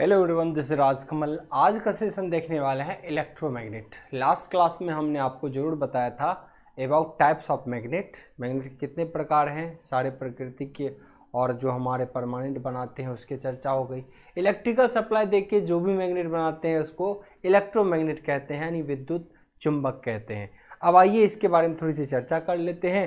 Hello everyone this राज आज का session देखने वाला है इलेक्ट्रोमैग्नेट लास्ट क्लास में हमने आपको ज़रूर बताया था about types of magnet magnet कितने प्रकार हैं सारे प्रकृति के और जो हमारे परमानेंट बनाते हैं उसकी चर्चा हो गई इलेक्ट्रिकल सप्लाई देख के जो भी मैग्नेट बनाते हैं उसको इलेक्ट्रोमैग्नेट कहते हैं यानी विद्युत चुंबक कहते हैं अब आइए इसके बारे में थोड़ी सी चर्चा कर लेते हैं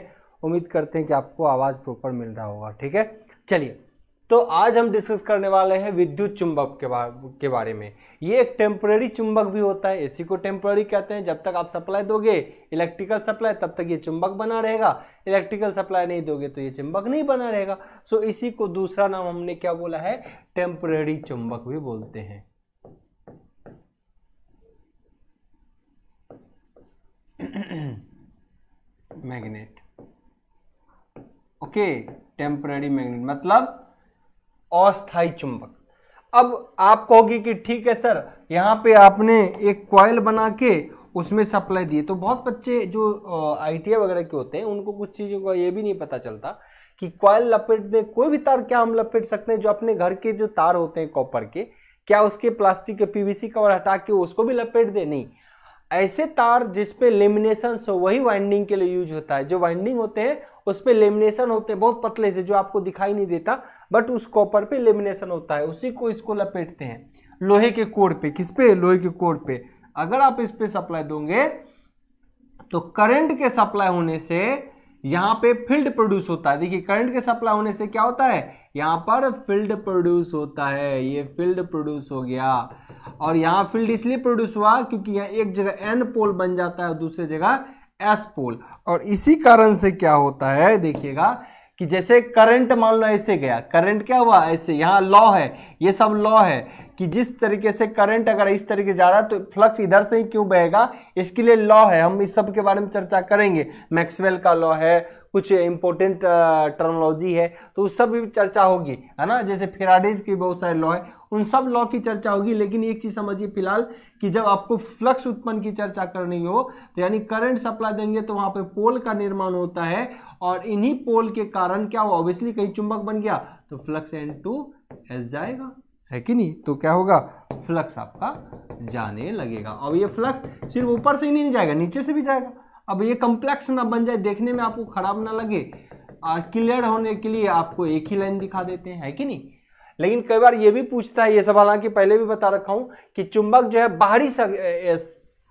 उम्मीद करते हैं कि आपको आवाज़ प्रॉपर मिल रहा होगा ठीक है चलिए तो आज हम डिस्कस करने वाले हैं विद्युत चुंबक के बारे के बारे में ये एक टेम्प्रेरी चुंबक भी होता है इसी को टेम्पररी कहते हैं जब तक आप सप्लाई दोगे इलेक्ट्रिकल सप्लाई तब तक ये चुंबक बना रहेगा इलेक्ट्रिकल सप्लाई नहीं दोगे तो ये चुंबक नहीं बना रहेगा सो इसी को दूसरा नाम हमने क्या बोला है टेम्प्रेरी चुंबक भी बोलते हैं मैग्नेट ओके टेम्पररी मैग्नेट मतलब अस्थाई चुंबक अब आप कहोगे कि ठीक है सर यहाँ पे आपने एक क्वाइल बना के उसमें सप्लाई दिए तो बहुत बच्चे जो आई वगैरह के होते हैं उनको कुछ चीज़ों का ये भी नहीं पता चलता कि लपेट लपेटने कोई भी तार क्या हम लपेट सकते हैं जो अपने घर के जो तार होते हैं कॉपर के क्या उसके प्लास्टिक के पीवीसी कवर हटा के उसको भी लपेट दे नहीं ऐसे तार जिसपे लेमिनेशन हो वही वाइंडिंग के लिए यूज होता है जो वाइंडिंग होते हैं उस पर लेमिनेशन होते हैं बहुत पतले से जो आपको दिखाई नहीं देता बट उस कॉपर पे लेमिनेशन होता है उसी को इसको लपेटते हैं लोहे के कोड पे किस पे लोहे के कोड पे अगर आप इस पे सप्लाई दोगे तो करंट के सप्लाई होने से यहां पे फील्ड प्रोड्यूस होता है देखिए करंट के सप्लाई होने से क्या होता है यहां पर फील्ड प्रोड्यूस होता है ये फील्ड प्रोड्यूस हो गया और यहां फील्ड इसलिए प्रोड्यूस हुआ क्योंकि यहां एक जगह एन पोल बन जाता है और दूसरी जगह एस पोल और इसी कारण से क्या होता है देखिएगा कि जैसे करंट मान लो ऐसे गया करंट क्या हुआ ऐसे यहाँ लॉ है ये सब लॉ है कि जिस तरीके से करंट अगर इस तरीके जा रहा है तो फ्लक्स इधर से ही क्यों बहेगा इसके लिए लॉ है हम इस सब के बारे में चर्चा करेंगे मैक्सवेल का लॉ है कुछ इंपॉर्टेंट टर्मोलॉजी है तो उस सब भी चर्चा होगी है ना जैसे फेराडेज के बहुत सारे लॉ है उन सब लॉ की चर्चा होगी लेकिन एक चीज़ समझिए फिलहाल कि जब आपको फ्लक्स उत्पन्न की चर्चा करनी हो तो यानी करंट सप्लाई देंगे तो वहां पे पोल का निर्माण होता है और इन्हीं पोल के कारण क्या हुआ ऑब्वियसली कहीं चुंबक बन गया तो फ्लक्स एन टू एस जाएगा है कि नहीं तो क्या होगा फ्लक्स आपका जाने लगेगा अब ये फ्लक्स सिर्फ ऊपर से ही नहीं जाएगा नीचे से भी जाएगा अब ये कम्प्लेक्स ना बन जाए देखने में आपको खराब ना लगे क्लियर होने के लिए आपको एक ही लाइन दिखा देते हैं है कि नहीं लेकिन कई बार ये भी पूछता है ये सवाल हालांकि पहले भी बता रखा हूं कि चुंबक जो है बाहरी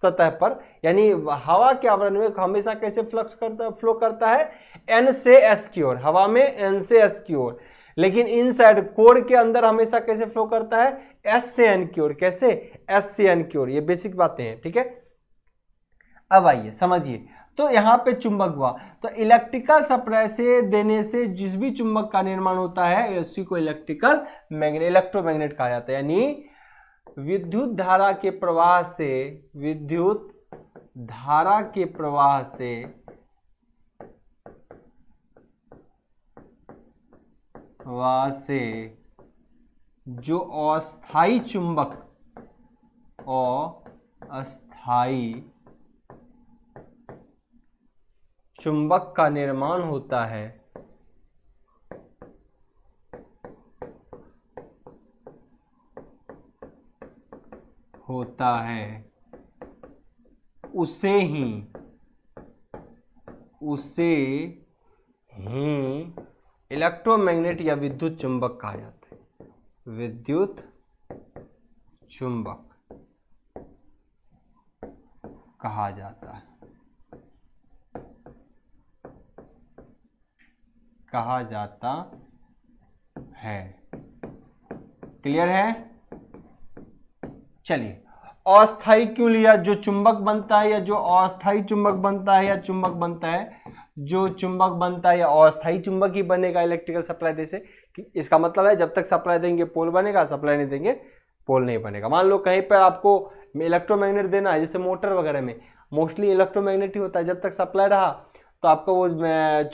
सतह पर यानी हवा के आवरण में हमेशा कैसे फ्लक्स करता फ्लो करता है एन से एस की ओर हवा में एन से एस की ओर लेकिन इन साइड कोर के अंदर हमेशा कैसे फ्लो करता है एस से एन की ओर कैसे एस से एन की ओर ये बेसिक बातें हैं ठीक है थीके? अब आइए समझिए तो यहाँ पे चुंबक हुआ तो इलेक्ट्रिकल सप्लाई से देने से जिस भी चुंबक का निर्माण होता है उसी को इलेक्ट्रिकल मैग्नेट इलेक्ट्रोमैग्नेट कहा जाता है यानी विद्युत धारा के प्रवाह से विद्युत धारा के प्रवाह से प्रवाह से जो अस्थाई चुंबक अस्थाई चुंबक का निर्माण होता है होता है उसे ही उसे ही इलेक्ट्रोमैग्नेट या विद्युत चुंबक कहा जाता है विद्युत चुंबक कहा जाता है कहा जाता है क्लियर है चलिए अस्थाई क्यों लिया जो चुंबक बनता है या जो अस्थाई चुंबक बनता है या चुंबक बनता है जो चुंबक बनता है या अस्थाई चुंबक ही बनेगा इलेक्ट्रिकल सप्लाई दे से इसका मतलब है जब तक सप्लाई देंगे पोल बनेगा सप्लाई नहीं देंगे पोल नहीं बनेगा मान लो कहीं पर आपको इलेक्ट्रोमैग्नेट देना है जैसे मोटर वगैरह में मोस्टली इलेक्ट्रोमैग्नेट ही होता है जब तक सप्लाई रहा तो आपका वो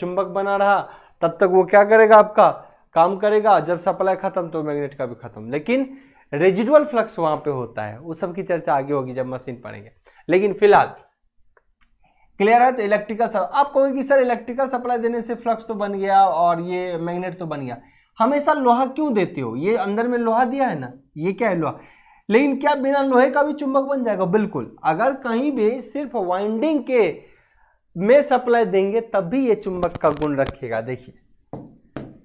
चुंबक बना रहा तब तक वो क्या करेगा आपका काम करेगा जब सप्लाई खत्म तो मैग्नेट का भी खत्म लेकिन रेजिडुअल फ्लक्स वहां पे होता है उस सब की चर्चा आगे होगी जब मशीन पढ़ेंगे लेकिन फिलहाल क्लियर है तो इलेक्ट्रिकल सप्लाई आप कहोगे कि सर इलेक्ट्रिकल सप्लाई देने से फ्लक्स तो बन गया और ये मैग्नेट तो बन गया हमेशा लोहा क्यों देते हो ये अंदर में लोहा दिया है ना ये क्या है लोहा लेकिन क्या बिना लोहे का भी चुंबक बन जाएगा बिल्कुल अगर कहीं भी सिर्फ वाइंडिंग के में सप्लाई देंगे तब भी ये चुंबक का गुण रखेगा देखिए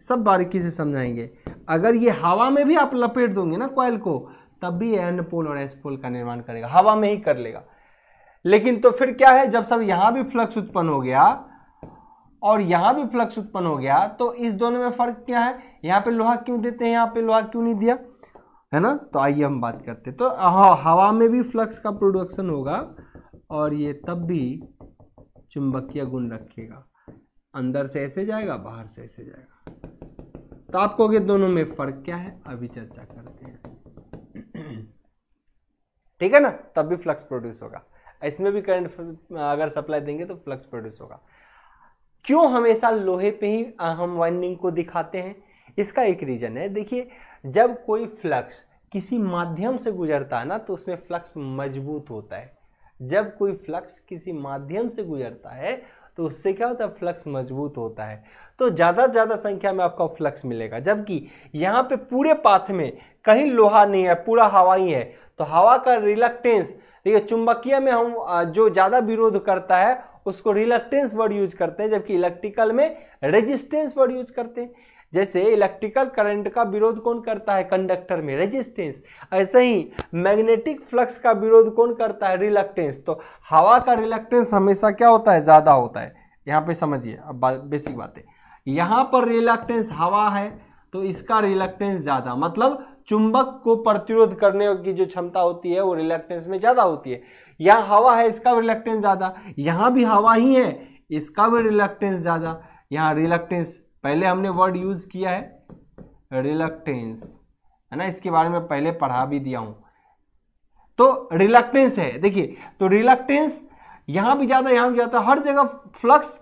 सब बारीकी से समझाएंगे अगर ये हवा में भी आप लपेट दोगे ना कॉयल को तब भी एन पोल और एस पोल का निर्माण करेगा हवा में ही कर लेगा लेकिन तो फिर क्या है जब सब यहाँ भी फ्लक्स उत्पन्न हो गया और यहाँ भी फ्लक्स उत्पन्न हो गया तो इस दोनों में फर्क क्या है यहाँ पे लोहा क्यों देते हैं यहाँ पे लोहा क्यों नहीं दिया है ना तो आइए हम बात करते तो हाँ हवा में भी फ्लक्स का प्रोडक्शन होगा और ये तब भी चुंबकीय गुण रखेगा अंदर से ऐसे जाएगा बाहर से ऐसे जाएगा तो आपको कहोगे दोनों में फर्क क्या है अभी चर्चा करते हैं ठीक है ना तब भी फ्लक्स प्रोड्यूस होगा इसमें भी करंट अगर सप्लाई देंगे तो फ्लक्स प्रोड्यूस होगा क्यों हमेशा लोहे पे ही हम वाइंडिंग को दिखाते हैं इसका एक रीज़न है देखिए जब कोई फ्लक्स किसी माध्यम से गुजरता है ना तो उसमें फ्लक्स मजबूत होता है जब कोई फ्लक्स किसी माध्यम से गुजरता है तो उससे क्या होता है फ्लक्स मजबूत होता है तो ज़्यादा से ज़्यादा संख्या में आपका फ्लक्स मिलेगा जबकि यहाँ पे पूरे पाथ में कहीं लोहा नहीं है पूरा हवा ही है तो हवा का रिलक्टेंस देखिए चुंबकीय में हम जो ज़्यादा विरोध करता है उसको रिलक्टेंस वर्ड यूज करते हैं जबकि इलेक्ट्रिकल में रेजिस्टेंस वर्ड यूज करते हैं जैसे इलेक्ट्रिकल करंट का विरोध कौन करता है कंडक्टर में रेजिस्टेंस ऐसे ही मैग्नेटिक फ्लक्स का विरोध कौन करता है रिलक्टेंस तो हवा का रिलक्टेंस हमेशा क्या होता है ज़्यादा होता है यहाँ पे समझिए अब बेसिक बातें यहाँ पर रिलक्टेंस हवा है तो इसका रिलक्टेंस ज़्यादा मतलब चुंबक को प्रतिरोध करने की जो क्षमता होती है वो रिलेक्टेंस में ज़्यादा होती है यहाँ हवा है इसका भी रिलेक्टेंस ज़्यादा यहाँ भी हवा ही है इसका भी रिलेक्टेंस ज़्यादा यहाँ रिलेक्टेंस पहले हमने वर्ड यूज़ किया है रिलेक्टेंस है ना इसके बारे में पहले पढ़ा भी दिया हूं तो रिलेक्टेंस है देखिए तो रिलेक्टेंस यहां भी ज़्यादा यहां भी ज़्यादा हर जगह फ्लक्स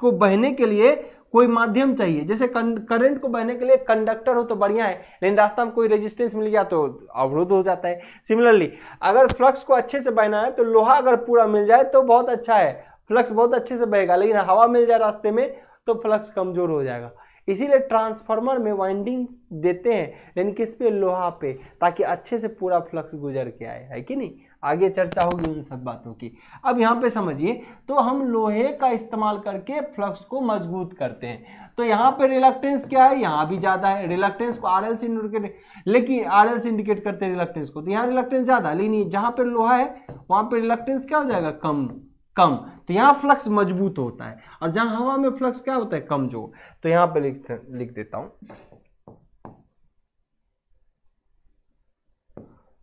को बहने के लिए कोई माध्यम चाहिए जैसे करंट को बहने के लिए कंडक्टर हो तो बढ़िया है लेकिन रास्ता में कोई रेजिस्टेंस मिल गया तो अवरुद्ध हो जाता है सिमिलरली अगर फ्लक्स को अच्छे से बहना है तो लोहा अगर पूरा मिल जाए तो बहुत अच्छा है फ्लक्स बहुत अच्छे से बहेगा लेकिन हवा मिल जाए रास्ते में तो फ्लक्स कमजोर हो जाएगा इसीलिए ट्रांसफार्मर में वाइंडिंग देते हैं लेकिन किस पे लोहा पे ताकि अच्छे से पूरा फ्लक्स गुजर के आए है कि नहीं आगे चर्चा होगी उन सब बातों की अब यहाँ पे समझिए तो हम लोहे का इस्तेमाल करके फ्लक्स को मजबूत करते हैं तो यहाँ पे रिलक्टेंस क्या है यहाँ भी ज़्यादा है रिलक्टेंस को आर एल से इंडिकेट लेकिन आर एल से इंडिकेट करते हैं रिलक्टेंस को तो यहाँ रिलक्टेंस ज़्यादा लेकिन जहाँ पर लोहा है वहाँ पर रिलक्टेंस क्या हो जाएगा कम कम तो यहाँ फ्लक्स मजबूत होता है और जहाँ हवा में फ्लक्स क्या होता है कमजोर तो यहाँ पे लिख लिख देता हूँ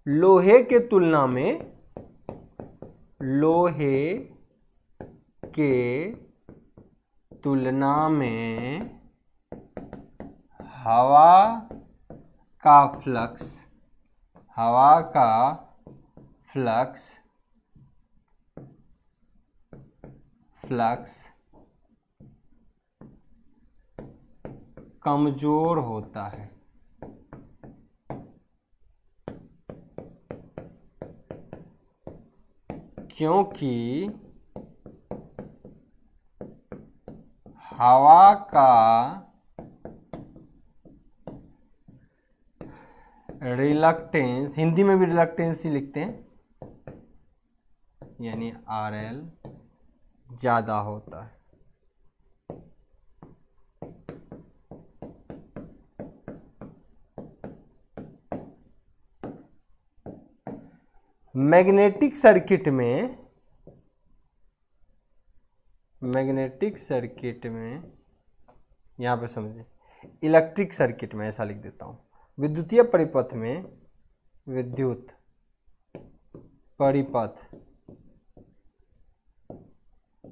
लोहे के तुलना में लोहे के तुलना में हवा का फ्लक्स हवा का फ्लक्स फ्लक्स कमज़ोर होता है क्योंकि हवा का रिलक्टेंस हिंदी में भी रिलक्टेंस ही लिखते हैं यानी आर एल ज़्यादा होता है मैग्नेटिक सर्किट में मैग्नेटिक सर्किट में यहाँ पे समझिए इलेक्ट्रिक सर्किट में ऐसा लिख देता हूँ विद्युतीय परिपथ में विद्युत परिपथ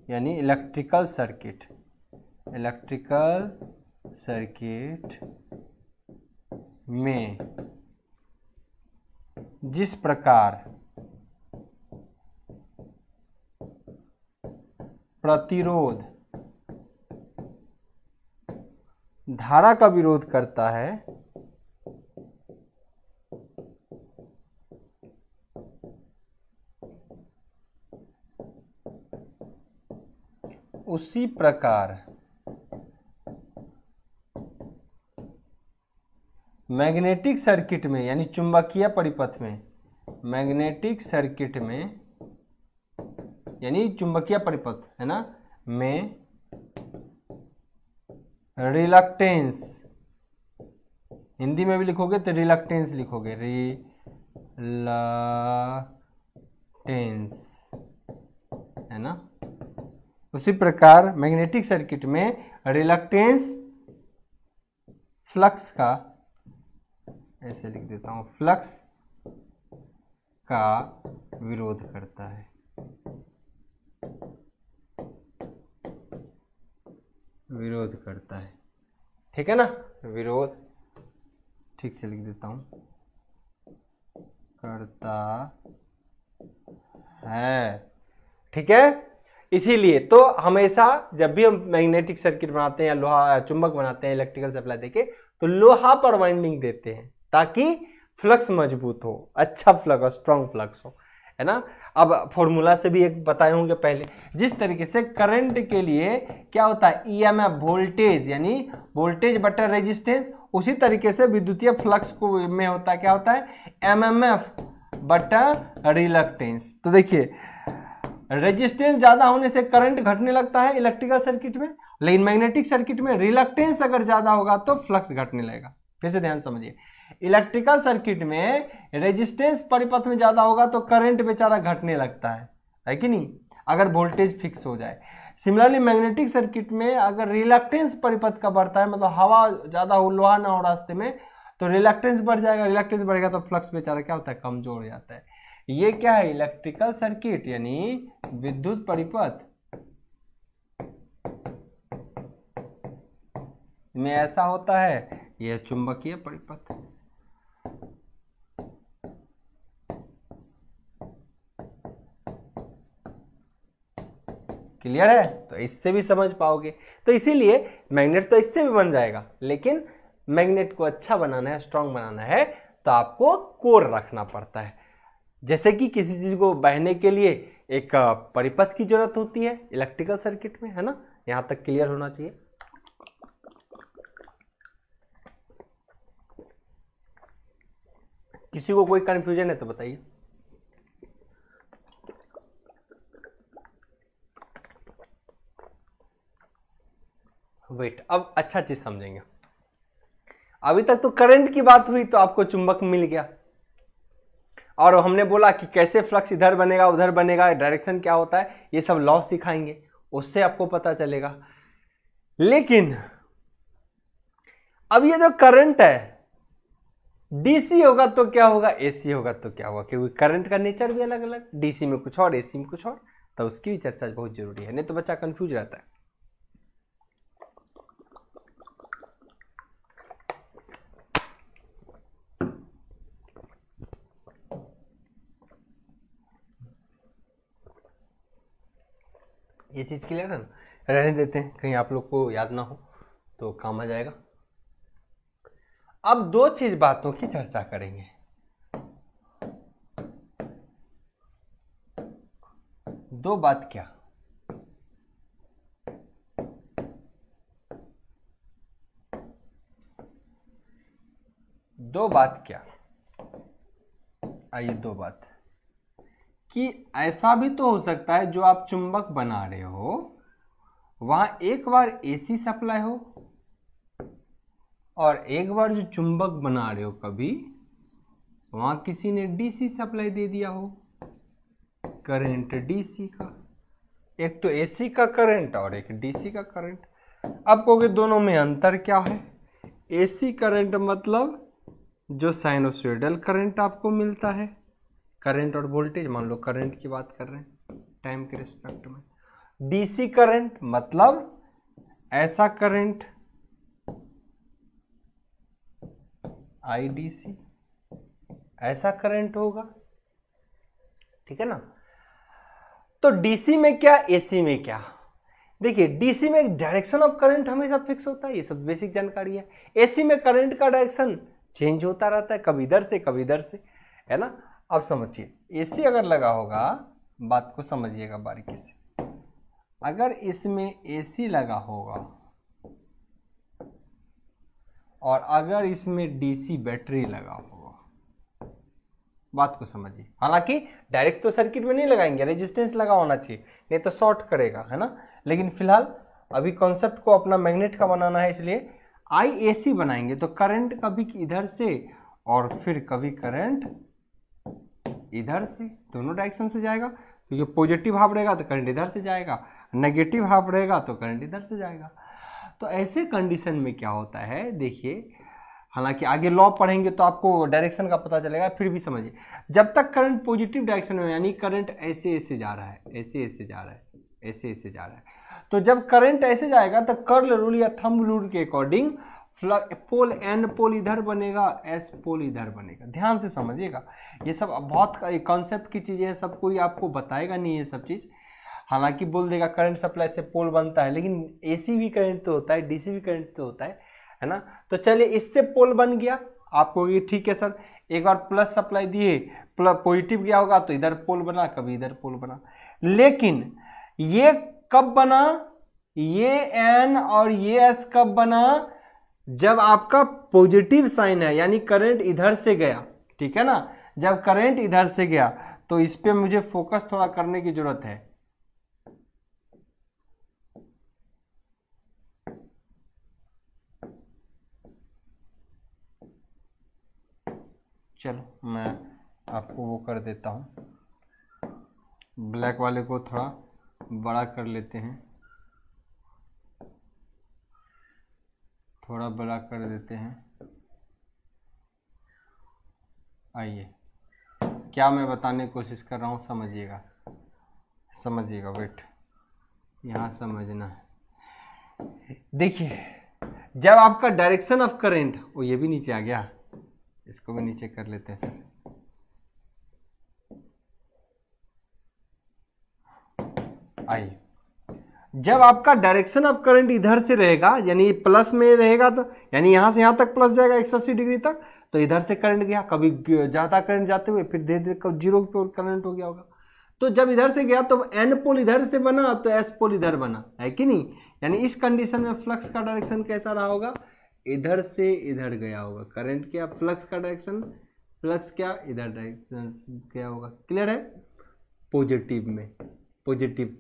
यानी इलेक्ट्रिकल सर्किट इलेक्ट्रिकल सर्किट में जिस प्रकार प्रतिरोध धारा का विरोध करता है उसी प्रकार मैग्नेटिक सर्किट में यानी चुंबकीय परिपथ में मैग्नेटिक सर्किट में यानी चुंबकीय परिपथ है ना में रिलक्टेंस हिंदी में भी लिखोगे तो रिलक्टेंस लिखोगे रिलक्टेंस है ना उसी प्रकार मैग्नेटिक सर्किट में रिलक्टेंस फ्लक्स का ऐसे लिख देता हूं फ्लक्स का विरोध करता है विरोध करता है ठीक है ना विरोध ठीक से लिख देता हूं करता है ठीक है इसीलिए तो हमेशा जब भी हम मैग्नेटिक सर्किट बनाते हैं या लोहा चुंबक बनाते हैं इलेक्ट्रिकल सप्लाई देके तो लोहा पर वाइंडिंग देते हैं ताकि फ्लक्स मजबूत हो अच्छा फ्लक्स हो स्ट्रांग फ्लक्स हो है ना अब फॉर्मूला से भी एक बताए होंगे पहले जिस तरीके से करंट के लिए क्या होता है ई एम एफ वोल्टेज यानी वोल्टेज बटर रेजिस्टेंस उसी तरीके से विद्युतीय फ्लक्स को में होता क्या होता है एम एम एफ बटर रिलक्टेंस तो देखिए रेजिस्टेंस ज़्यादा होने से करंट घटने लगता है इलेक्ट्रिकल सर्किट में लेकिन मैग्नेटिक सर्किट में रिलक्टेंस अगर ज़्यादा होगा तो फ्लक्स घटने लगेगा फिर से ध्यान समझिए इलेक्ट्रिकल सर्किट में रेजिस्टेंस परिपथ में ज़्यादा होगा तो करंट बेचारा घटने लगता है है कि नहीं अगर वोल्टेज फिक्स हो जाए सिमिलरली मैग्नेटिक सर्किट में अगर रिलेक्टेंस परिपथ का बढ़ता है मतलब हवा ज़्यादा हो लोहा ना हो रास्ते में तो रिलेक्टेंस बढ़ जाएगा रिलेक्टेंस बढ़ेगा तो फ्लक्स बेचारा क्या होता है कमजोर हो जाता है ये क्या है इलेक्ट्रिकल सर्किट यानी विद्युत परिपथ में ऐसा होता है यह चुंबकीय परिपथ क्लियर है तो इससे भी समझ पाओगे तो इसीलिए मैग्नेट तो इससे भी बन जाएगा लेकिन मैग्नेट को अच्छा बनाना है स्ट्रांग बनाना है तो आपको कोर रखना पड़ता है जैसे कि किसी चीज़ को बहने के लिए एक परिपथ की जरूरत होती है इलेक्ट्रिकल सर्किट में है ना यहाँ तक क्लियर होना चाहिए किसी को कोई कन्फ्यूजन है तो बताइए वेट अब अच्छा चीज़ समझेंगे अभी तक तो करंट की बात हुई तो आपको चुंबक मिल गया और हमने बोला कि कैसे फ्लक्स इधर बनेगा उधर बनेगा डायरेक्शन क्या होता है ये सब लॉ सिखाएंगे उससे आपको पता चलेगा लेकिन अब ये जो करंट है डीसी होगा तो क्या होगा एसी होगा तो क्या होगा क्योंकि करंट का नेचर भी अलग अलग डीसी में कुछ और एसी में कुछ और तो उसकी भी चर्चा बहुत जरूरी है नहीं तो बच्चा कंफ्यूज रहता है ये चीज़ के लिए ना रहने देते हैं कहीं आप लोग को याद ना हो तो काम आ जाएगा अब दो चीज बातों की चर्चा करेंगे दो बात क्या दो बात क्या आइए दो बात कि ऐसा भी तो हो सकता है जो आप चुंबक बना रहे हो वहाँ एक बार एसी सप्लाई हो और एक बार जो चुंबक बना रहे हो कभी वहाँ किसी ने डीसी सप्लाई दे दिया हो करंट डीसी का एक तो एसी का करंट और एक डीसी का करंट अब कहोगे दोनों में अंतर क्या है एसी करंट मतलब जो साइनोसोइडल करंट आपको मिलता है करंट और वोल्टेज मान लो करंट की बात कर रहे हैं टाइम के रिस्पेक्ट में डीसी करंट मतलब ऐसा करंट आईडीसी ऐसा करंट होगा ठीक है ना तो डीसी में क्या एसी में क्या देखिए डीसी में डायरेक्शन ऑफ करंट हमेशा फिक्स होता है ये सब बेसिक जानकारी है एसी में करंट का डायरेक्शन चेंज होता रहता है कभी इधर से कभी इधर से है ना अब समझिए एसी अगर लगा होगा बात को समझिएगा बारीकी से अगर इसमें एसी लगा होगा और अगर इसमें डीसी बैटरी लगा होगा बात को समझिए हालांकि डायरेक्ट तो सर्किट में नहीं लगाएंगे रेजिस्टेंस लगा होना चाहिए नहीं तो शॉर्ट करेगा है ना लेकिन फिलहाल अभी कॉन्सेप्ट को अपना मैग्नेट का बनाना है इसलिए आई बनाएंगे तो करंट कभी इधर से और फिर कभी करंट इधर से दोनों डायरेक्शन से जाएगा क्योंकि पॉजिटिव हाफ रहेगा तो करंट इधर से जाएगा नेगेटिव हाफ रहेगा तो करंट इधर से जाएगा तो ऐसे कंडीशन में क्या होता है देखिए हालांकि आगे लॉ पढ़ेंगे तो आपको डायरेक्शन का पता चलेगा फिर भी समझिए जब तक करंट पॉजिटिव डायरेक्शन में यानी करंट ऐसे ऐसे जा रहा है ऐसे ऐसे जा रहा है ऐसे ऐसे जा रहा है तो जब करंट ऐसे जाएगा तो कर्ल रूल या थंब रूल के अकॉर्डिंग पोल एन पोल इधर बनेगा एस पोल इधर बनेगा ध्यान से समझिएगा ये सब बहुत कॉन्सेप्ट की चीज़ें हैं सब कोई आपको बताएगा नहीं ये सब चीज़ हालांकि बोल देगा करंट सप्लाई से पोल बनता है लेकिन एसी भी करंट तो होता है डीसी भी करंट तो होता है है ना तो चलिए इससे पोल बन गया आपको ये ठीक है सर एक बार प्लस सप्लाई दिए प्लस पॉजिटिव गया होगा तो इधर पोल बना कभी इधर पोल बना लेकिन ये कब बना ये एन और ये एस कब बना जब आपका पॉजिटिव साइन है यानी करंट इधर से गया ठीक है ना जब करंट इधर से गया तो इस पर मुझे फोकस थोड़ा करने की जरूरत है चलो मैं आपको वो कर देता हूँ ब्लैक वाले को थोड़ा बड़ा कर लेते हैं थोड़ा बड़ा कर देते हैं आइए क्या मैं बताने की कोशिश कर रहा हूँ समझिएगा समझिएगा वेट यहाँ समझना है देखिए जब आपका डायरेक्शन ऑफ करेंट वो ये भी नीचे आ गया इसको भी नीचे कर लेते हैं आइए जब आपका डायरेक्शन ऑफ करंट इधर से रहेगा यानी प्लस में रहेगा तो यानी यहाँ से यहाँ तक प्लस जाएगा एक डिग्री तक तो इधर से करंट गया कभी ज़्यादा करंट जाते हुए फिर धीरे धीरे जीरो पे करंट हो गया होगा तो जब इधर से गया तो एन पोल इधर से बना तो एस पोल इधर बना है कि नहीं यानी इस कंडीशन में फ्लक्स का डायरेक्शन कैसा रहा होगा इधर से इधर गया होगा करंट क्या फ्लक्स का डायरेक्शन फ्लक्स क्या इधर डायरेक्शन क्या होगा क्लियर है पॉजिटिव में पॉजिटिव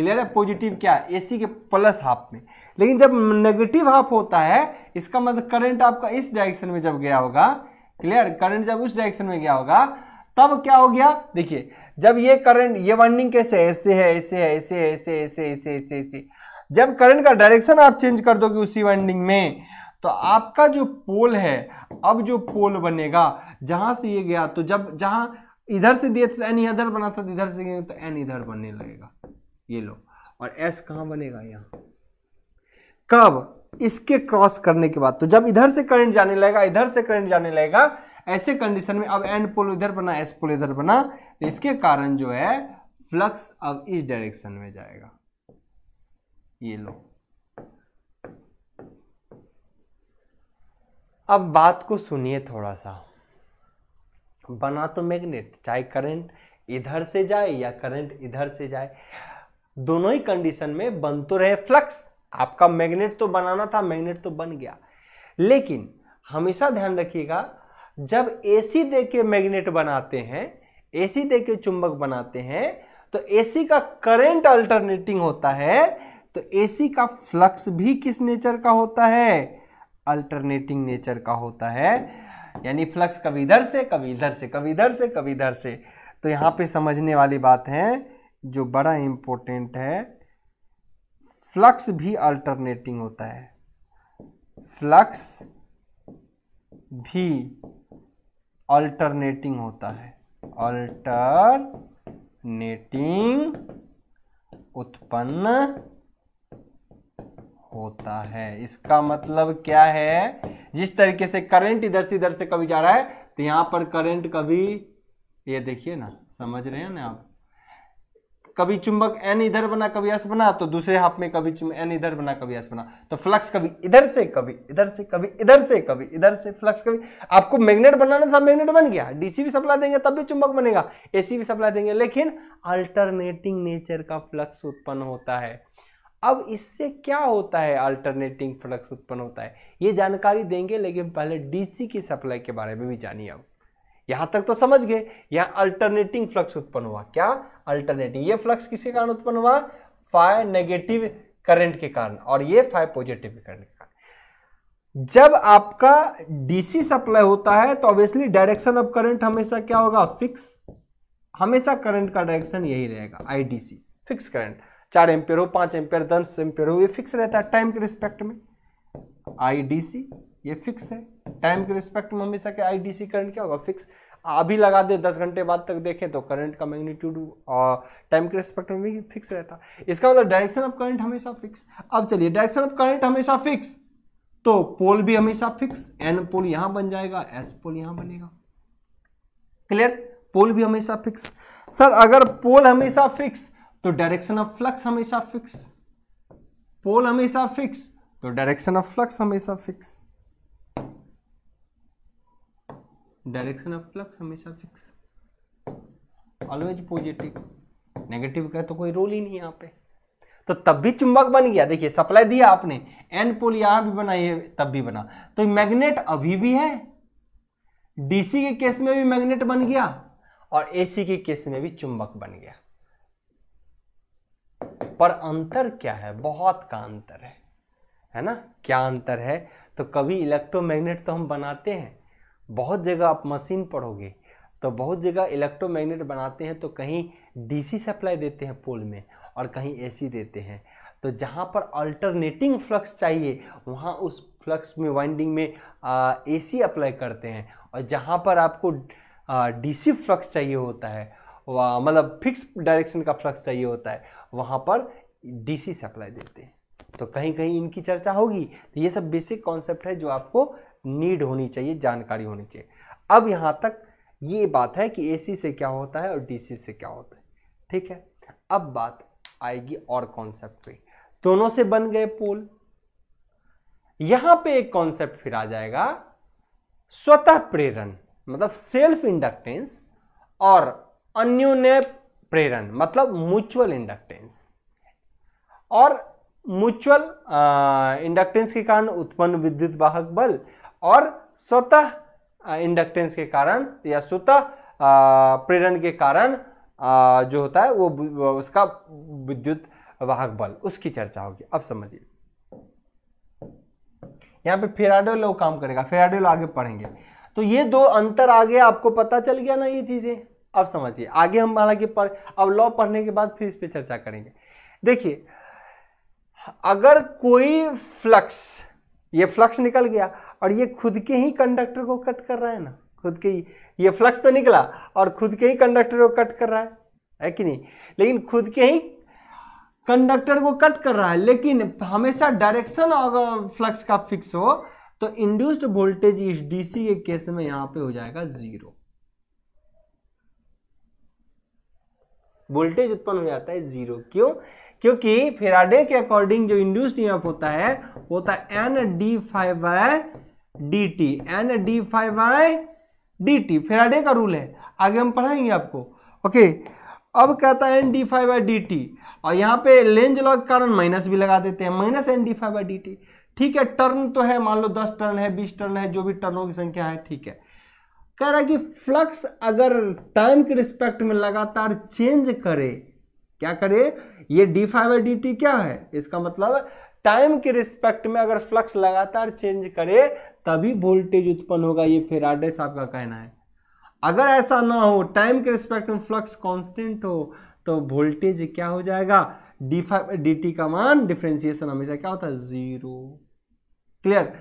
क्लियर है पॉजिटिव क्या है एसी के प्लस हाफ में लेकिन जब नेगेटिव हाफ होता है इसका मतलब करंट आपका इस डायरेक्शन में जब गया होगा क्लियर करंट जब उस डायरेक्शन में गया होगा तब क्या हो गया देखिए जब ये करंट ये वाइंडिंग कैसे ऐसे है ऐसे है ऐसे है ऐसे ऐसे ऐसे ऐसे ऐसे जब करंट का डायरेक्शन आप चेंज कर दोगे उसी वाइंडिंग में तो आपका जो पोल है अब जो पोल बनेगा जहां से ये गया तो जब जहां इधर से दिए तो एन इधर बना था तो इधर से गए तो एन इधर बनने लगेगा ये लो और एस कहाँ बनेगा यहाँ कब इसके क्रॉस करने के बाद तो जब इधर से करंट जाने लगेगा इधर से करंट जाने लगेगा ऐसे कंडीशन में अब एंड पोल इधर बना एस पोल इधर बना तो इसके कारण जो है फ्लक्स अब इस डायरेक्शन में जाएगा ये लो अब बात को सुनिए थोड़ा सा बना तो मैग्नेट चाहे करंट इधर से जाए या करंट इधर से जाए दोनों ही कंडीशन में बन तो रहे फ्लक्स आपका मैग्नेट तो बनाना था मैग्नेट तो बन गया लेकिन हमेशा ध्यान रखिएगा जब एसी दे के मैग्नेट बनाते हैं एसी दे के चुंबक बनाते हैं तो एसी का करंट अल्टरनेटिंग होता है तो एसी का फ्लक्स भी किस नेचर का होता है अल्टरनेटिंग नेचर का होता है यानी फ्लक्स कभी इधर से कभी इधर से कभी इधर से कभी इधर से तो यहां पे समझने वाली बात है जो बड़ा इम्पोर्टेंट है फ्लक्स भी अल्टरनेटिंग होता है फ्लक्स भी अल्टरनेटिंग होता है अल्टरनेटिंग उत्पन्न होता है इसका मतलब क्या है जिस तरीके से करंट इधर से इधर से कभी जा रहा है तो यहां पर करंट कभी ये देखिए ना समझ रहे हैं ना आप कभी चुंबक एन इधर बना कभी एस बना तो दूसरे हाफ में कभी एन इधर बना कभी एस बना तो फ्लक्स कभी इधर से कभी इधर से कभी इधर से कभी इधर से फ्लक्स कभी आपको मैग्नेट बनाना था मैग्नेट बन गया डीसी भी सप्लाई देंगे तब भी चुंबक बनेगा एसी भी सप्लाई देंगे लेकिन अल्टरनेटिंग नेचर का फ्लक्स उत्पन्न होता है अब इससे क्या होता है अल्टरनेटिंग फ्लक्स उत्पन्न होता है ये जानकारी देंगे लेकिन पहले डीसी की सप्लाई के बारे में भी जानिए अब यहां तक तो समझ गए यहां अल्टरनेटिंग फ्लक्स उत्पन्न हुआ क्या अल्टरनेटिंग ये फ्लक्स किसके कारण उत्पन्न हुआ फाइव नेगेटिव करंट के कारण और ये फाइव पॉजिटिव करंट के कारण जब आपका डीसी सप्लाई होता है तो ऑब्वियसली डायरेक्शन ऑफ करंट हमेशा क्या होगा फिक्स हमेशा करंट का डायरेक्शन यही रहेगा आईडीसी फिक्स करंट चार एम्पेयर हो पांच एम्पेयर दस एम्पेयर हो ये फिक्स रहता है टाइम के रिस्पेक्ट में आईडीसी ये फिक्स है टाइम के रिस्पेक्ट में हमेशा क्या आईडीसी करंट क्या होगा फिक्स अभी लगा दे दस घंटे बाद तक देखें तो करंट का मैग्नीट्यूड और टाइम के रिस्पेक्ट में भी फिक्स रहता इसका मतलब डायरेक्शन ऑफ करंट हमेशा फिक्स अब चलिए डायरेक्शन ऑफ करंट हमेशा फिक्स तो पोल भी हमेशा फिक्स एन पोल यहां बन जाएगा एस पोल यहां बनेगा क्लियर पोल भी हमेशा फिक्स सर अगर पोल हमेशा फिक्स तो डायरेक्शन ऑफ फ्लक्स हमेशा फिक्स पोल हमेशा फिक्स तो डायरेक्शन ऑफ फ्लक्स हमेशा फिक्स डायरेक्शन ऑफ फ्लक्स हमेशा फिक्स ऑलवेज पॉजिटिव नेगेटिव का तो कोई रोल ही नहीं यहाँ पे तो तब भी चुंबक बन गया देखिए सप्लाई दिया आपने एन पोल यहां भी बना ये तब भी बना तो मैग्नेट अभी भी है डीसी के केस में भी मैग्नेट बन गया और एसी के केस में भी चुंबक बन गया पर अंतर क्या है बहुत का अंतर है है ना क्या अंतर है तो कभी इलेक्ट्रोमैग्नेट तो हम बनाते हैं बहुत जगह आप मशीन पढ़ोगे तो बहुत जगह इलेक्ट्रोमैग्नेट बनाते हैं तो कहीं डीसी सप्लाई देते हैं पोल में और कहीं एसी देते हैं तो जहाँ पर अल्टरनेटिंग फ्लक्स चाहिए वहाँ उस फ्लक्स में वाइंडिंग में ए अप्लाई करते हैं और जहाँ पर आपको डीसी फ्लक्स चाहिए होता है मतलब फिक्स डायरेक्शन का फ्लक्स चाहिए होता है वहाँ पर डीसी सप्लाई देते हैं तो कहीं कहीं इनकी चर्चा होगी तो ये सब बेसिक कॉन्सेप्ट है जो आपको नीड होनी चाहिए जानकारी होनी चाहिए अब यहाँ तक ये बात है कि एसी से क्या होता है और डीसी से क्या होता है ठीक है अब बात आएगी और कॉन्सेप्ट पे दोनों से बन गए पोल यहां पे एक कॉन्सेप्ट फिर आ जाएगा स्वतः प्रेरण मतलब सेल्फ इंडक्टेंस और अन्योन्य प्रेरण मतलब म्यूचुअल इंडक्टेंस और म्यूचुअल इंडक्टेंस के कारण उत्पन्न विद्युत वाहक बल और स्वतः इंडक्टेंस के कारण या स्वतः प्रेरण के कारण आ, जो होता है वो उसका विद्युत वाहक बल उसकी चर्चा होगी अब समझिए यहाँ पे फेराडो लो काम करेगा फेराडो लो आगे पढ़ेंगे तो ये दो अंतर आगे आपको पता चल गया ना ये चीज़ें अब समझिए आगे हम हालांकि पढ़ अब लॉ पढ़ने के बाद फिर इस पर चर्चा करेंगे देखिए अगर कोई फ्लक्स ये फ्लक्स निकल गया और ये खुद के ही कंडक्टर को कट कर रहा है ना खुद के ही ये फ्लक्स तो निकला और खुद के ही कंडक्टर को कट कर रहा है है कि नहीं लेकिन खुद के ही कंडक्टर को कट कर रहा है लेकिन हमेशा डायरेक्शन अगर फ्लक्स का फिक्स हो तो इंड्यूस्ड वोल्टेज इस डीसी के केस में यहां पे हो जाएगा जीरो वोल्टेज उत्पन्न हो जाता है जीरो क्यों क्योंकि फेराडे के अकॉर्डिंग जो इंड्यूस्ड ईएमएफ होता है वो होता है N D phi by D T N D phi by D T Faraday का रूल है आगे हम पढ़ाएंगे आपको ओके अब कहता है N D five by D T और यहाँ पे लेंज लॉ के कारण माइनस भी लगा देते हैं minus N D five by D T ठीक है टर्न तो है मान लो दस टर्न है बीस टर्न है जो भी टर्नों की संख्या है ठीक है कह रहा है कि फ्लक्स अगर टाइम के रिस्पेक्ट में लगातार चेंज करे क्या करे ये D five by D T क्या है इसका मतलब टाइम के रिस्पेक्ट में अगर फ्लक्स लगातार चेंज करे तभी वोल्टेज उत्पन्न होगा ये फेराडे साहब का कहना है अगर ऐसा ना हो टाइम के रिस्पेक्ट में फ्लक्स कांस्टेंट हो तो वोल्टेज क्या हो जाएगा डी फाइव डी टी का मान डिफ्रेंसिएशन हमेशा क्या होता है जीरो क्लियर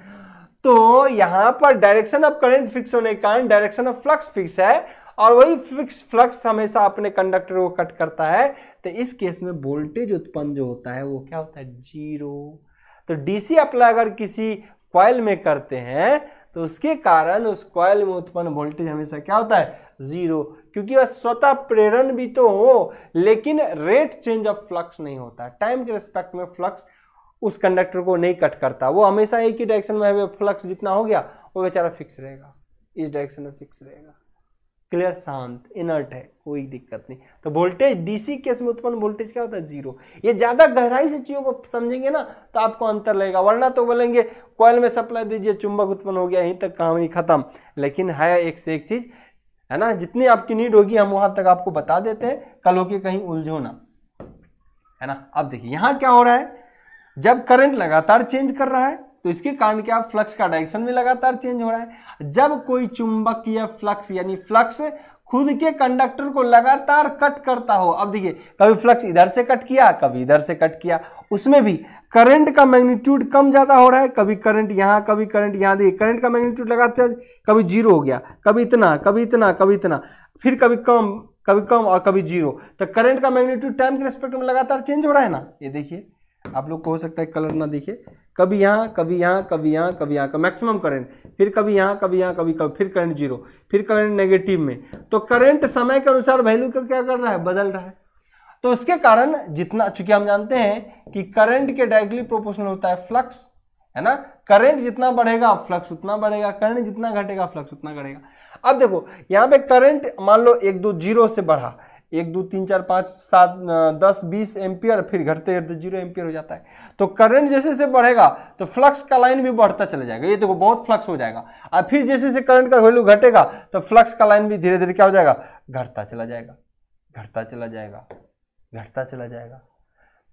तो यहां पर डायरेक्शन ऑफ करंट फिक्स होने के कारण डायरेक्शन ऑफ फ्लक्स फिक्स है और वही फिक्स फ्लक्स हमेशा अपने कंडक्टर को कट करता है तो इस केस में वोल्टेज उत्पन्न जो होता है वो क्या होता है जीरो तो डीसी अप्लाई अगर किसी क्वाइल में करते हैं तो उसके कारण उस क्वाइल में उत्पन्न वोल्टेज हमेशा क्या होता है जीरो क्योंकि वह स्वतः प्रेरण भी तो हो लेकिन रेट चेंज ऑफ फ्लक्स नहीं होता टाइम के रिस्पेक्ट में फ्लक्स उस कंडक्टर को नहीं कट करता वो हमेशा एक ही डायरेक्शन में फ्लक्स जितना हो गया वो बेचारा फिक्स रहेगा इस डायरेक्शन में फिक्स रहेगा क्लियर शांत इनर्ट है कोई दिक्कत नहीं तो वोल्टेज डीसी केस में उत्पन्न वोल्टेज क्या होता है जीरो ये ज्यादा गहराई से चीजों को समझेंगे ना तो आपको अंतर लगेगा वरना तो बोलेंगे कॉयल में सप्लाई दीजिए चुंबक उत्पन्न हो गया यहीं तक काम ही खत्म लेकिन है एक से एक चीज है ना जितनी आपकी नीड होगी हम वहां तक आपको बता देते हैं कल होके कहीं उलझो ना है ना अब देखिए यहाँ क्या हो रहा है जब करंट लगातार चेंज कर रहा है तो इसके कारण क्या फ्लक्स का डायरेक्शन भी लगातार चेंज हो रहा है जब कोई चुंबक या फ्लक्स यानी फ्लक्स खुद के कंडक्टर को लगातार कट करता हो अब देखिए कभी फ्लक्स इधर से कट किया कभी इधर से कट किया उसमें भी करंट का मैग्नीट्यूड कम ज़्यादा हो रहा है कभी करंट यहाँ कभी करंट यहाँ देखिए करंट का मैग्नीट्यूड लगातार कभी जीरो हो गया कभी इतना कभी इतना कभी इतना फिर कभी कम कभी कम और कभी जीरो तो करंट का मैग्नीट्यूड टाइम के रिस्पेक्ट में लगातार चेंज हो रहा है ना ये देखिए आप लोग को हो सकता है कलर ना दिखे कभी यहाँ कभी यहाँ कभी यहाँ कभी यहाँ का मैक्सिमम करंट फिर कभी यहाँ कभी यहाँ कभी कभी फिर करंट जीरो फिर करंट नेगेटिव में तो करंट समय के अनुसार वैल्यू का क्या कर रहा है बदल रहा है तो उसके कारण जितना चूंकि हम जानते हैं कि करंट के डायरेक्टली प्रोपोर्शनल होता है फ्लक्स है ना करंट जितना बढ़ेगा फ्लक्स उतना बढ़ेगा करंट जितना घटेगा फ्लक्स उतना घटेगा अब देखो यहाँ पे करंट मान लो एक दो जीरो से बढ़ा एक दो तीन चार पाँच सात दस बीस एम्पियर फिर घटते घटते तो जीरो एम्पियर हो जाता है तो करंट जैसे जैसे बढ़ेगा तो फ्लक्स का लाइन भी बढ़ता चला जाएगा ये देखो तो बहुत फ्लक्स हो जाएगा और फिर जैसे जैसे करंट का वैल्यू घटेगा तो फ्लक्स का लाइन भी धीरे धीरे क्या हो जाएगा घटता चला जाएगा घटता चला जाएगा घटता चला जाएगा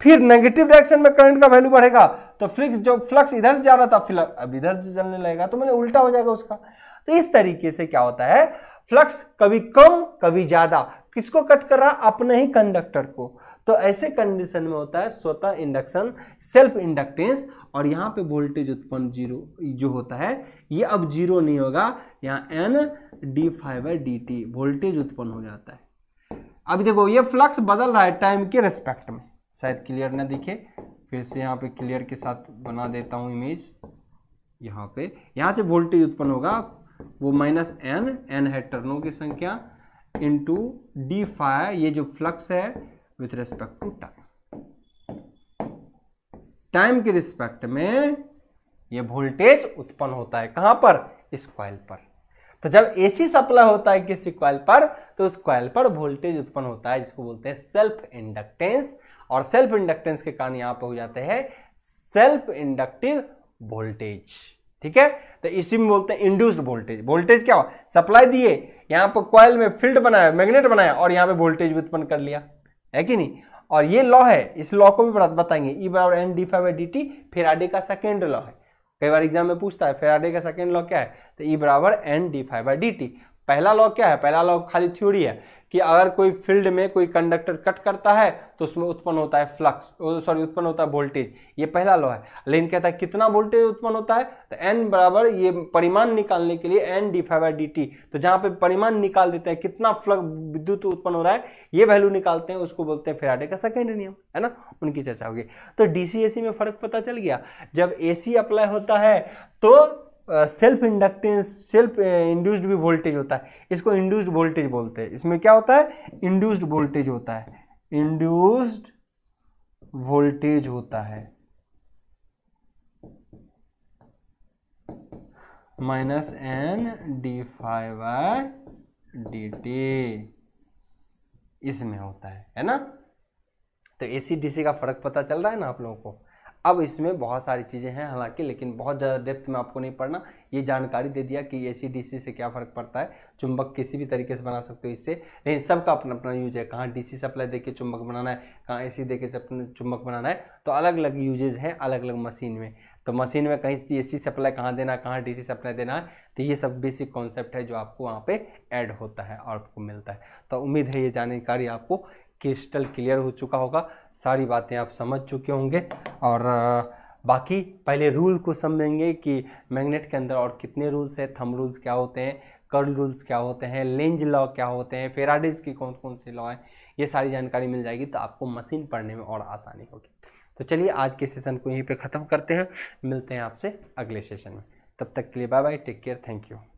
फिर नेगेटिव डायरेक्शन में करंट का वैल्यू बढ़ेगा तो फ्लिक्स जो फ्लक्स इधर से जा रहा था फिर अब इधर से चलने लगेगा तो मैंने उल्टा हो जाएगा उसका तो इस तरीके से क्या होता है फ्लक्स कभी कम कभी ज्यादा किसको कट कर रहा अपने ही कंडक्टर को तो ऐसे कंडीशन में होता है स्वतः इंडक्शन सेल्फ इंडक्टेंस और यहाँ पे वोल्टेज उत्पन्न जीरो जो होता है ये अब जीरो नहीं होगा यहाँ N D five by D T voltage उत्पन्न हो जाता है अब देखो ये फ्लक्स बदल रहा है टाइम के रेस्पेक्ट में शायद क्लियर ना दिखे फिर से यहाँ पे क्लियर के साथ बना देता हूँ इमेज यहाँ पे यहाँ से वोल्टेज उत्पन्न होगा वो माइनस एन एन है टर्नों की संख्या इंटू डी फाइव ये जो फ्लक्स है with respect to time time के रिस्पेक्ट में ये वोल्टेज उत्पन्न होता है कहां पर इस क्वाइल पर तो जब एसी सप्लाई होता है किसी क्वाइल पर तो उस क्वाइल पर वोल्टेज उत्पन्न होता है जिसको बोलते हैं सेल्फ इंडक्टेंस और सेल्फ इंडक्टेंस के कारण यहां पर हो जाते हैं सेल्फ इंडक्टिव वोल्टेज ठीक है तो इसी में बोलते हैं इंड्यूस्ड वोल्टेज वोल्टेज क्या हुआ सप्लाई दिए यहाँ पर कॉयल में फील्ड बनाया मैग्नेट बनाया और यहाँ पे वोल्टेज उत्पन्न कर लिया है कि नहीं और ये लॉ है इस लॉ को भी बताएंगे ई e बराबर N D five d T Faraday का सेकेंड लॉ है कई बार एग्जाम में पूछता है फेराडे का सेकेंड लॉ क्या है तो ई e बराबर N D five by D t पहला लॉ क्या है पहला लॉ खाली थ्योरी है कि अगर कोई फील्ड में कोई कंडक्टर कट करता है तो उसमें उत्पन्न होता है फ्लक्स सॉरी उत्पन्न होता है वोल्टेज ये पहला लॉ है लेकिन कहता है कितना वोल्टेज उत्पन्न होता है तो एन बराबर ये परिमाण निकालने के लिए N D five d t तो जहाँ पे परिमाण निकाल देते हैं कितना फ्लक्स विद्युत उत्पन्न हो रहा है ये वैल्यू निकालते हैं उसको बोलते हैं फेराडे का सेकेंड नियम है ना उनकी चर्चा होगी तो डी में फर्क पता चल गया जब ए अप्लाई होता है तो सेल्फ इंडक्टेंस सेल्फ इंड्यूस्ड भी वोल्टेज होता है इसको इंड्यूस्ड वोल्टेज बोलते हैं इसमें क्या होता है इंड्यूस्ड वोल्टेज होता है इंड्यूस्ड वोल्टेज होता है minus N D five I d t इसमें होता है है ना तो ए सी डी सी का फर्क पता चल रहा है ना आप लोगों को अब इसमें बहुत सारी चीज़ें हैं हालांकि लेकिन बहुत ज़्यादा डेप्थ में आपको नहीं पढ़ना ये जानकारी दे दिया कि ए से क्या फ़र्क पड़ता है चुंबक किसी भी तरीके से बना सकते हो इससे लेकिन सबका अपना अपना यूज है कहाँ डी सप्लाई दे के चुंबक बनाना है कहाँ ए सी दे के चुंबक बनाना है तो अलग अलग यूजेज हैं अलग अलग मशीन में तो मशीन में कहीं ए सी सप्लाई कहाँ देना है कहाँ डी सी सप्लाई देना है तो ये सब बेसिक कॉन्सेप्ट है जो आपको वहाँ पर ऐड होता है और आपको मिलता है तो उम्मीद है ये जानकारी आपको क्रिस्टल क्लियर हो चुका होगा सारी बातें आप समझ चुके होंगे और बाकी पहले रूल को समझेंगे कि मैग्नेट के अंदर और कितने रूल्स हैं थम रूल्स क्या होते हैं कर्ल रूल्स क्या होते हैं लेंज लॉ क्या होते हैं फेराडिस की कौन कौन से लॉ है ये सारी जानकारी मिल जाएगी तो आपको मशीन पढ़ने में और आसानी होगी तो चलिए आज के सेशन को यहीं पे ख़त्म करते हैं मिलते हैं आपसे अगले सेशन में तब तक के लिए bye bye take care thank you